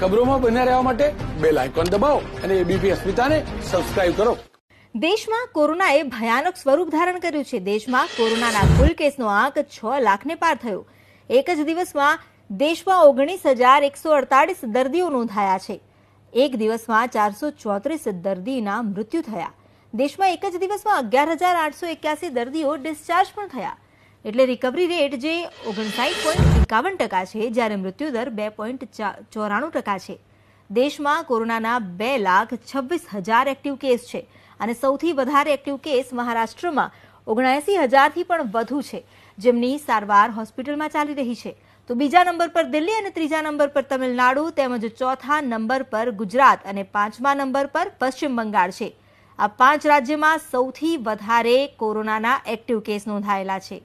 ખબરોમાં બન્યા રહેવા માટે બેલ આઇકોન દબાવો અને એબીપી અસ્મિતાને સબસ્ક્રાઇબ કરો દેશમાં કોરોનાએ ભયાનક સ્વરૂપ ધારણ કર્યું છે દેશમાં કોરોનાના કુલ કેસનો આંક છ લાખને પાર થયો એક જ દિવસમાં દેશમાં ઓગણીસ હજાર એકસો અડતાળીસ દર્દીઓ નોંધાયા છે એક દિવસમાં ચારસો ચોત્રીસ દર્દીના મૃત્યુ થયા દેશમાં એક જ દિવસમાં અગિયાર હજાર આઠસો એક્યાસી દર્દીઓ ડિસ્ચાર્જ પણ થયા એટલે રિકવરી રેટ જે ઓગણસાઠ પોઈન્ટ એકાવન ટકા છે જ્યારે મૃત્યુદર બે પોઈન્ટ ચોરાણું ટકા છે દેશમાં કોરોનાના બે લાખ છવ્વીસ હજાર એક્ટિવ કેસ છે અને સૌથી વધારે એક્ટિવ કેસ મહારાષ્ટ્રમાં ઓગણએસી હજારથી પણ વધુ છે જેમની સારવાર હોસ્પિટલમાં ચાલી રહી છે તો બીજા નંબર પર દિલ્હી અને ત્રીજા નંબર પર તમિલનાડુ તેમજ ચોથા નંબર પર ગુજરાત અને પાંચમા નંબર પર પશ્ચિમ બંગાળ છે આ પાંચ રાજ્યમાં સૌથી વધારે કોરોનાના એક્ટિવ કેસ નોંધાયેલા છે